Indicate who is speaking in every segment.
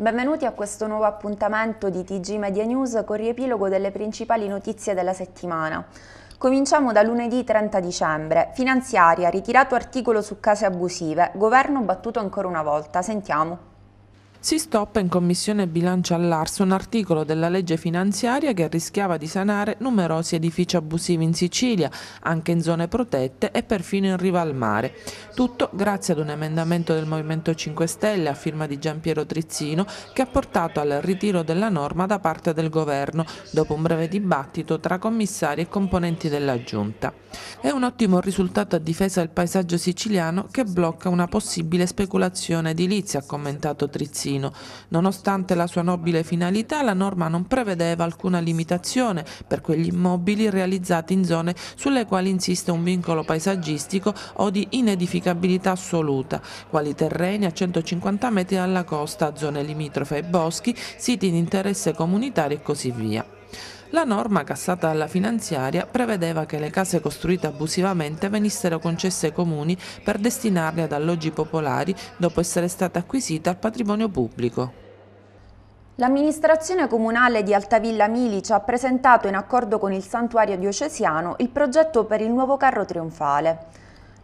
Speaker 1: Benvenuti a questo nuovo appuntamento di TG Media News con riepilogo delle principali notizie della settimana. Cominciamo da lunedì 30 dicembre. Finanziaria, ritirato articolo su case abusive, governo battuto ancora una volta. Sentiamo.
Speaker 2: Si stoppa in commissione bilancio all'Arso un articolo della legge finanziaria che rischiava di sanare numerosi edifici abusivi in Sicilia, anche in zone protette e perfino in riva al mare. Tutto grazie ad un emendamento del Movimento 5 Stelle a firma di Giampiero Trizzino che ha portato al ritiro della norma da parte del governo dopo un breve dibattito tra commissari e componenti della Giunta. È un ottimo risultato a difesa del paesaggio siciliano che blocca una possibile speculazione edilizia, ha commentato Trizzino Trentino. Nonostante la sua nobile finalità, la norma non prevedeva alcuna limitazione per quegli immobili realizzati in zone sulle quali insiste un vincolo paesaggistico o di inedificabilità assoluta, quali terreni a 150 metri dalla costa, zone limitrofe ai boschi, siti di interesse comunitario e così via. La norma, cassata dalla finanziaria, prevedeva che le case costruite abusivamente venissero concesse ai comuni per destinarle ad alloggi popolari dopo essere state acquisite al patrimonio pubblico.
Speaker 1: L'amministrazione comunale di Altavilla Milici ha presentato in accordo con il santuario diocesiano il progetto per il nuovo carro trionfale.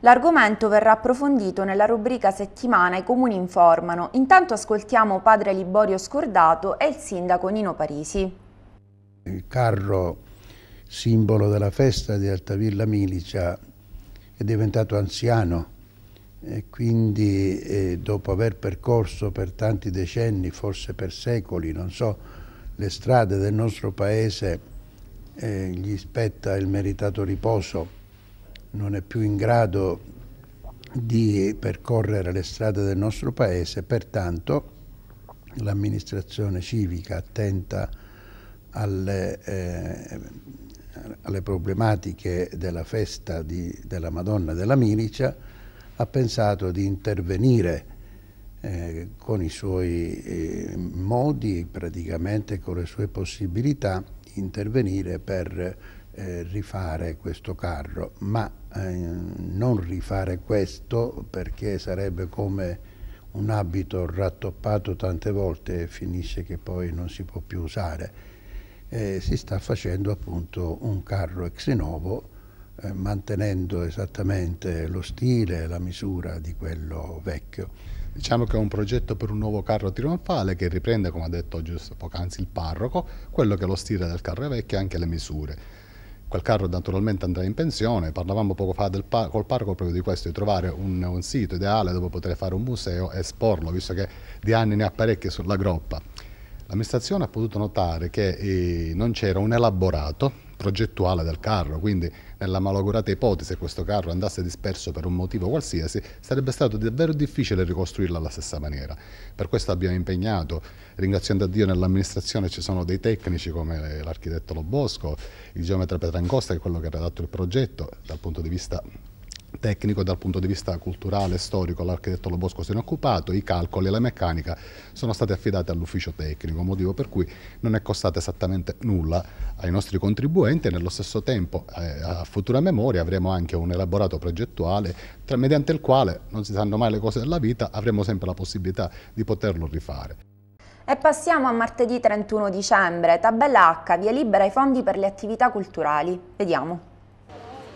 Speaker 1: L'argomento verrà approfondito nella rubrica settimana I comuni informano. Intanto ascoltiamo padre Liborio Scordato e il sindaco Nino Parisi.
Speaker 3: Il carro, simbolo della festa di Altavilla Milicia, è diventato anziano e quindi eh, dopo aver percorso per tanti decenni, forse per secoli, non so, le strade del nostro paese, eh, gli spetta il meritato riposo, non è più in grado di percorrere le strade del nostro paese, pertanto l'amministrazione civica attenta alle, eh, alle problematiche della festa di, della Madonna della Milicia, ha pensato di intervenire eh, con i suoi eh, modi, praticamente con le sue possibilità, intervenire per eh, rifare questo carro, ma eh, non rifare questo perché sarebbe come un abito rattoppato tante volte e finisce che poi non si può più usare e si sta facendo appunto un carro ex novo eh, mantenendo esattamente lo stile e la misura di
Speaker 4: quello vecchio. Diciamo che è un progetto per un nuovo carro trionfale che riprende, come ha detto giusto poc'anzi il parroco, quello che è lo stile del carro vecchio e anche le misure. Quel carro naturalmente andrà in pensione, parlavamo poco fa par col parroco proprio di questo, di trovare un, un sito ideale dove poter fare un museo e esporlo, visto che di anni ne ha parecchi sulla groppa. L'amministrazione ha potuto notare che eh, non c'era un elaborato progettuale del carro, quindi nella malaugurata ipotesi che questo carro andasse disperso per un motivo qualsiasi, sarebbe stato davvero difficile ricostruirlo alla stessa maniera. Per questo abbiamo impegnato, ringraziando a Dio nell'amministrazione ci sono dei tecnici come l'architetto Lo Bosco, il geometra Petrancosta che è quello che ha redatto il progetto dal punto di vista tecnico dal punto di vista culturale e storico l'architetto Lo Bosco se ne è occupato, i calcoli e la meccanica sono stati affidati all'ufficio tecnico, motivo per cui non è costato esattamente nulla ai nostri contribuenti e nello stesso tempo eh, a futura memoria avremo anche un elaborato progettuale tra, mediante il quale, non si sanno mai le cose della vita, avremo sempre la possibilità di poterlo rifare.
Speaker 1: E passiamo a martedì 31 dicembre, tabella H, via libera ai fondi per le attività culturali. Vediamo.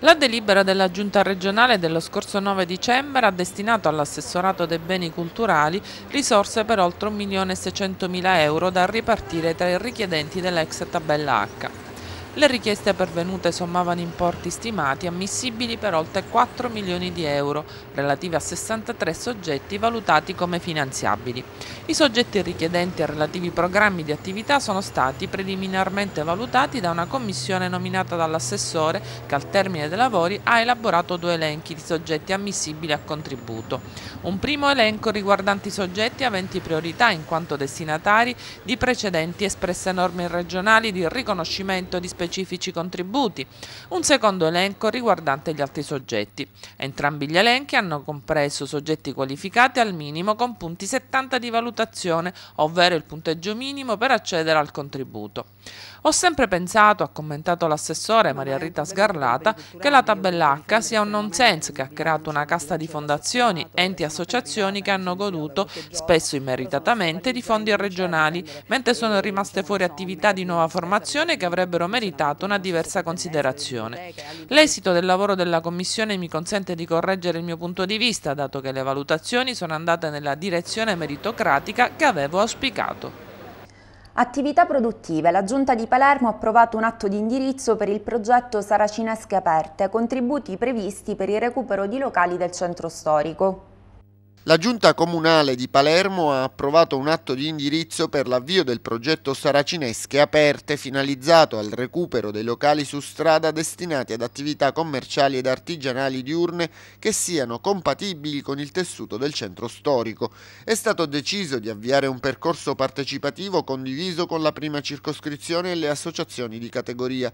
Speaker 2: La delibera della Giunta regionale dello scorso 9 dicembre ha destinato all'assessorato dei beni culturali risorse per oltre 1.600.000 euro da ripartire tra i richiedenti dell'ex tabella H. Le richieste pervenute sommavano importi stimati ammissibili per oltre 4 milioni di euro, relativi a 63 soggetti valutati come finanziabili. I soggetti richiedenti e relativi programmi di attività sono stati preliminarmente valutati da una commissione nominata dall'assessore che al termine dei lavori ha elaborato due elenchi di soggetti ammissibili a contributo. Un primo elenco riguardante i soggetti aventi priorità in quanto destinatari di precedenti espresse norme regionali di riconoscimento di specifici contributi, un secondo elenco riguardante gli altri soggetti. Entrambi gli elenchi hanno compreso soggetti qualificati al minimo con punti 70 di valutazione, ovvero il punteggio minimo per accedere al contributo. Ho sempre pensato, ha commentato l'assessore Maria Rita Sgarlata, che la tabella H sia un nonsense che ha creato una casta di fondazioni, enti e associazioni che hanno goduto, spesso immeritatamente, di fondi regionali, mentre sono rimaste fuori attività di nuova formazione che avrebbero meritato meritato una diversa considerazione. L'esito del lavoro della Commissione mi consente di correggere il mio punto di vista, dato che le valutazioni sono andate nella direzione meritocratica che avevo auspicato.
Speaker 1: Attività produttive. La Giunta di Palermo ha approvato un atto di indirizzo per il progetto Saracinesche Aperte, contributi previsti per il recupero di locali del centro storico.
Speaker 5: La Giunta Comunale di Palermo ha approvato un atto di indirizzo per l'avvio del progetto Saracinesche Aperte finalizzato al recupero dei locali su strada destinati ad attività commerciali ed artigianali diurne che siano compatibili con il tessuto del centro storico. È stato deciso di avviare un percorso partecipativo condiviso con la prima circoscrizione e le associazioni di categoria.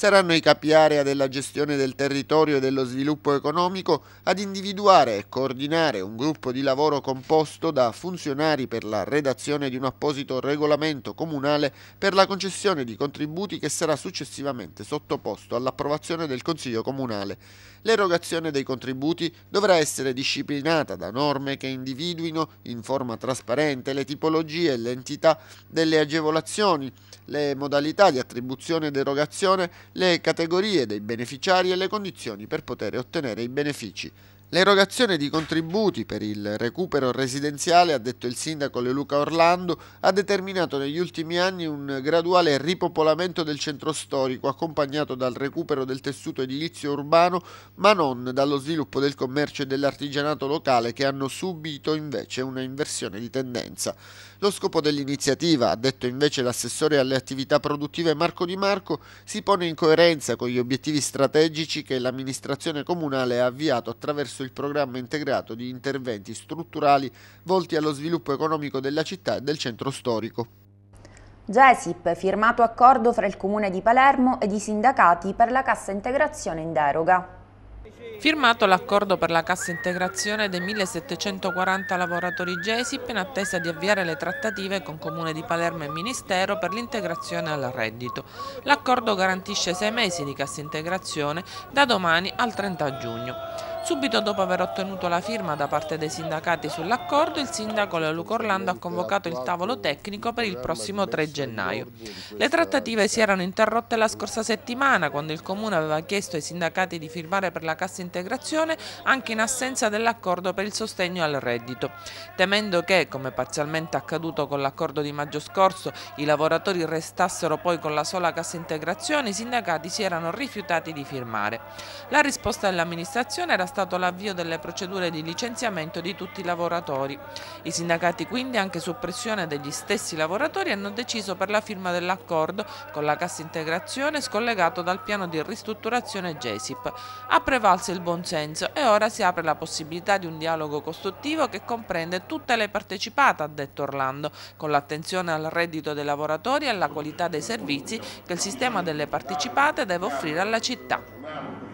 Speaker 5: Saranno i capi area della gestione del territorio e dello sviluppo economico ad individuare e coordinare un gruppo gruppo di lavoro composto da funzionari per la redazione di un apposito regolamento comunale per la concessione di contributi che sarà successivamente sottoposto all'approvazione del Consiglio Comunale. L'erogazione dei contributi dovrà essere disciplinata da norme che individuino in forma trasparente le tipologie e l'entità delle agevolazioni, le modalità di attribuzione ed erogazione, le categorie dei beneficiari e le condizioni per poter ottenere i benefici. L'erogazione di contributi per il recupero residenziale, ha detto il sindaco Le Luca Orlando, ha determinato negli ultimi anni un graduale ripopolamento del centro storico accompagnato dal recupero del tessuto edilizio urbano, ma non dallo sviluppo del commercio e dell'artigianato locale che hanno subito invece una inversione di tendenza. Lo scopo dell'iniziativa, ha detto invece l'assessore alle attività produttive Marco Di Marco, si pone in coerenza con gli obiettivi strategici che l'amministrazione comunale ha avviato attraverso presso il programma integrato di interventi strutturali volti allo sviluppo economico della città e del centro storico.
Speaker 1: GESIP, firmato accordo fra il Comune di Palermo ed i sindacati per la cassa integrazione in deroga.
Speaker 2: Firmato l'accordo per la cassa integrazione dei 1740 lavoratori GESIP in attesa di avviare le trattative con Comune di Palermo e Ministero per l'integrazione al reddito. L'accordo garantisce sei mesi di cassa integrazione da domani al 30 giugno. Subito dopo aver ottenuto la firma da parte dei sindacati sull'accordo, il sindaco Luca Orlando ha convocato il tavolo tecnico per il prossimo 3 gennaio. Le trattative si erano interrotte la scorsa settimana quando il Comune aveva chiesto ai sindacati di firmare per la cassa integrazione anche in assenza dell'accordo per il sostegno al reddito, temendo che, come parzialmente accaduto con l'accordo di maggio scorso, i lavoratori restassero poi con la sola cassa integrazione, i sindacati si erano rifiutati di firmare. La risposta dell'amministrazione era stata stato l'avvio delle procedure di licenziamento di tutti i lavoratori. I sindacati quindi, anche su pressione degli stessi lavoratori, hanno deciso per la firma dell'accordo con la cassa integrazione scollegato dal piano di ristrutturazione GESIP. Ha prevalso il buonsenso e ora si apre la possibilità di un dialogo costruttivo che comprende tutte le partecipate, ha detto Orlando, con l'attenzione al reddito dei lavoratori e alla qualità dei servizi che il sistema delle partecipate deve offrire alla città.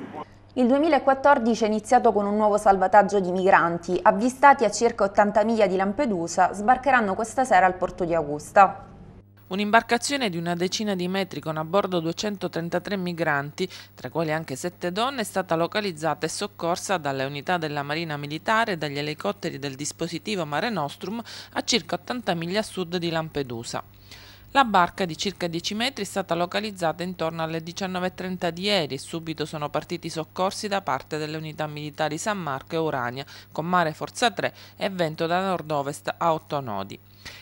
Speaker 1: Il 2014 è iniziato con un nuovo salvataggio di migranti. Avvistati a circa 80 miglia di Lampedusa, sbarcheranno questa sera al porto di Augusta.
Speaker 2: Un'imbarcazione di una decina di metri con a bordo 233 migranti, tra quali anche 7 donne, è stata localizzata e soccorsa dalle unità della Marina Militare e dagli elicotteri del dispositivo Mare Nostrum a circa 80 miglia a sud di Lampedusa. La barca di circa 10 metri è stata localizzata intorno alle 19.30 di ieri e subito sono partiti i soccorsi da parte delle unità militari San Marco e Urania, con mare forza 3 e vento da nord-ovest a 8 nodi.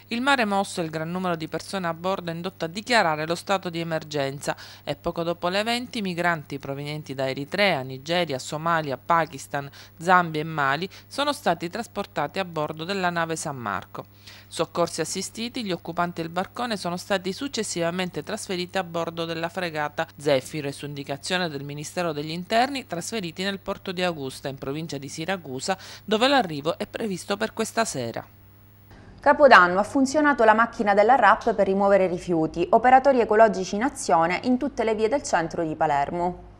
Speaker 2: Il mare mosso e il gran numero di persone a bordo è indotto a dichiarare lo stato di emergenza e poco dopo le 20 migranti provenienti da Eritrea, Nigeria, Somalia, Pakistan, Zambia e Mali sono stati trasportati a bordo della nave San Marco. Soccorsi assistiti, gli occupanti del barcone sono stati successivamente trasferiti a bordo della fregata Zeffiro e su indicazione del Ministero degli Interni trasferiti nel porto di Augusta in provincia di Siracusa dove l'arrivo è previsto per questa sera.
Speaker 1: Capodanno ha funzionato la macchina della RAP per rimuovere rifiuti, operatori ecologici in azione in tutte le vie del centro di Palermo.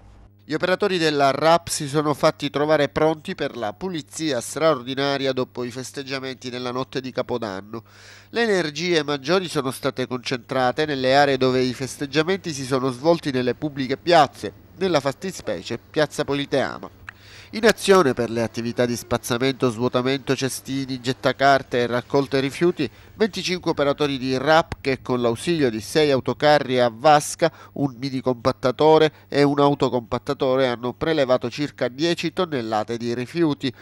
Speaker 5: Gli operatori della RAP si sono fatti trovare pronti per la pulizia straordinaria dopo i festeggiamenti della notte di Capodanno. Le energie maggiori sono state concentrate nelle aree dove i festeggiamenti si sono svolti nelle pubbliche piazze, nella fattispecie Piazza Politeama. In azione per le attività di spazzamento, svuotamento cestini, gettacarte e raccolta rifiuti, 25 operatori di RAP che con l'ausilio di 6 autocarri a vasca, un mini compattatore e un autocompattatore hanno prelevato circa 10 tonnellate di rifiuti.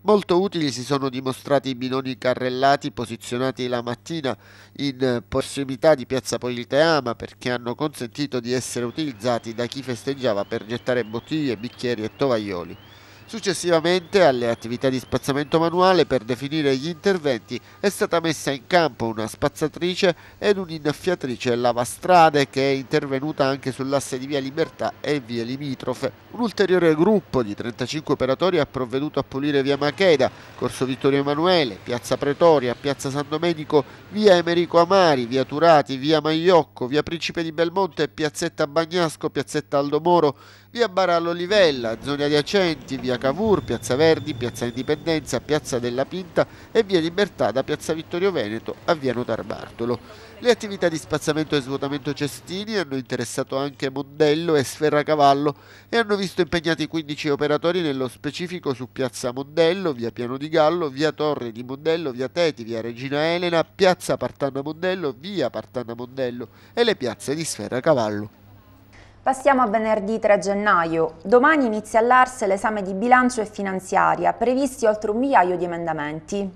Speaker 5: Molto utili si sono dimostrati i binoni carrellati posizionati la mattina in prossimità di Piazza Politeama perché hanno consentito di essere utilizzati da chi festeggiava per gettare bottiglie, bicchieri e tovaglioli. Successivamente alle attività di spazzamento manuale per definire gli interventi è stata messa in campo una spazzatrice ed un'innaffiatrice lavastrade che è intervenuta anche sull'asse di via Libertà e via limitrofe. Un ulteriore gruppo di 35 operatori ha provveduto a pulire via Macheda, Corso Vittorio Emanuele, Piazza Pretoria, Piazza San Domenico, via Emerico Amari, via Turati, via Maiocco, via Principe di Belmonte, Piazzetta Bagnasco, Piazzetta Aldomoro via Barallo Livella, zone adiacenti, via Cavour, piazza Verdi, piazza Indipendenza, piazza della Pinta e via Libertà da piazza Vittorio Veneto a via Notar Bartolo. Le attività di spazzamento e svuotamento cestini hanno interessato anche Mondello e Sferra Cavallo e hanno visto impegnati 15 operatori nello specifico su piazza Mondello, via Piano di Gallo, via Torre di Mondello, via Teti, via Regina Elena, piazza Partanna Mondello, via Partanna Mondello e le piazze di Sferra Cavallo.
Speaker 1: Passiamo a venerdì 3 gennaio. Domani inizia all'Arse l'esame di bilancio e finanziaria, previsti oltre un migliaio di emendamenti.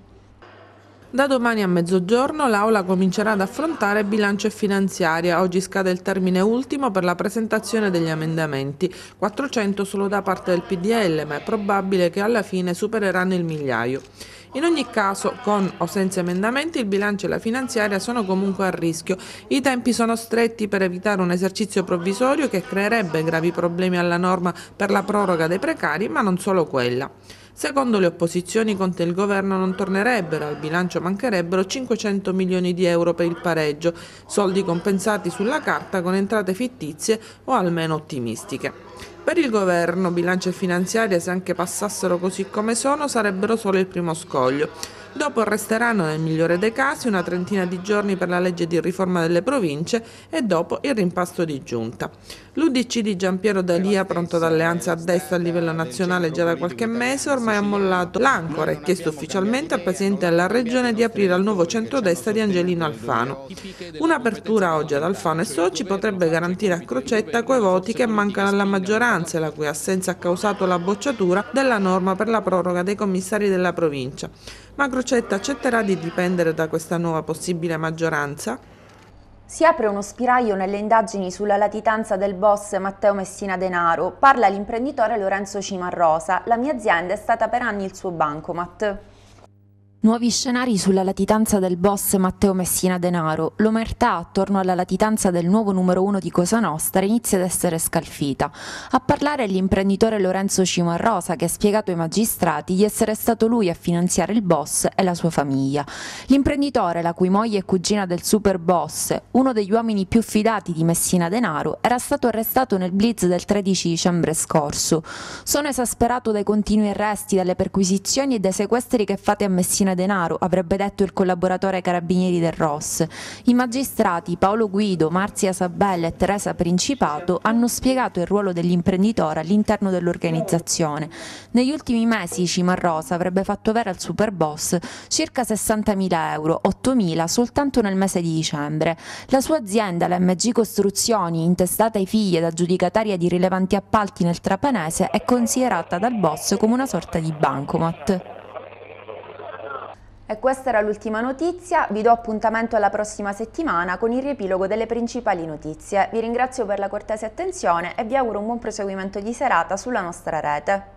Speaker 2: Da domani a mezzogiorno l'Aula comincerà ad affrontare bilancio e finanziaria. Oggi scade il termine ultimo per la presentazione degli emendamenti. 400 solo da parte del PDL, ma è probabile che alla fine supereranno il migliaio. In ogni caso, con o senza emendamenti, il bilancio e la finanziaria sono comunque a rischio. I tempi sono stretti per evitare un esercizio provvisorio che creerebbe gravi problemi alla norma per la proroga dei precari, ma non solo quella. Secondo le opposizioni Conte e il governo non tornerebbero, al bilancio mancherebbero 500 milioni di euro per il pareggio, soldi compensati sulla carta con entrate fittizie o almeno ottimistiche. Per il governo bilancio e finanziaria, se anche passassero così come sono, sarebbero solo il primo scoglio. Dopo resteranno nel migliore dei casi una trentina di giorni per la legge di riforma delle province e dopo il rimpasto di giunta. L'UDC di Giampiero D'Alia, pronto d'alleanza a destra a livello nazionale già da qualche mese, ormai ha mollato l'ancora e chiesto ufficialmente al Presidente della Regione di aprire al nuovo centrodestra di Angelino Alfano. Un'apertura oggi ad Alfano e Soci potrebbe garantire a Crocetta quei voti che mancano alla maggioranza e la cui assenza ha causato la bocciatura della norma per la proroga dei commissari della provincia ma Crocetta accetterà di dipendere da questa nuova possibile maggioranza?
Speaker 1: Si apre uno spiraglio nelle indagini sulla latitanza del boss Matteo Messina Denaro. Parla l'imprenditore Lorenzo Cimarrosa. La mia azienda è stata per anni il suo bancomat. Nuovi scenari sulla latitanza del boss Matteo Messina Denaro. L'omertà attorno alla latitanza del nuovo numero uno di Cosa Nostra inizia ad essere scalfita. A parlare è l'imprenditore Lorenzo Cimarrosa che ha spiegato ai magistrati di essere stato lui a finanziare il boss e la sua famiglia. L'imprenditore, la cui moglie è cugina del super boss, uno degli uomini più fidati di Messina Denaro, era stato arrestato nel blitz del 13 dicembre scorso. Sono esasperato dai continui arresti, dalle perquisizioni e dai sequestri che fate a Messina denaro, avrebbe detto il collaboratore ai carabinieri del ROS. I magistrati Paolo Guido, Marzia Sabella e Teresa Principato hanno spiegato il ruolo dell'imprenditore all'interno dell'organizzazione. Negli ultimi mesi Cimarrosa avrebbe fatto avere al superboss circa 60.000 euro, 8.000 soltanto nel mese di dicembre. La sua azienda, la MG Costruzioni, intestata ai figli ed aggiudicataria di rilevanti appalti nel Trapanese, è considerata dal boss come una sorta di bancomat. E questa era l'ultima notizia, vi do appuntamento alla prossima settimana con il riepilogo delle principali notizie. Vi ringrazio per la cortese attenzione e vi auguro un buon proseguimento di serata sulla nostra rete.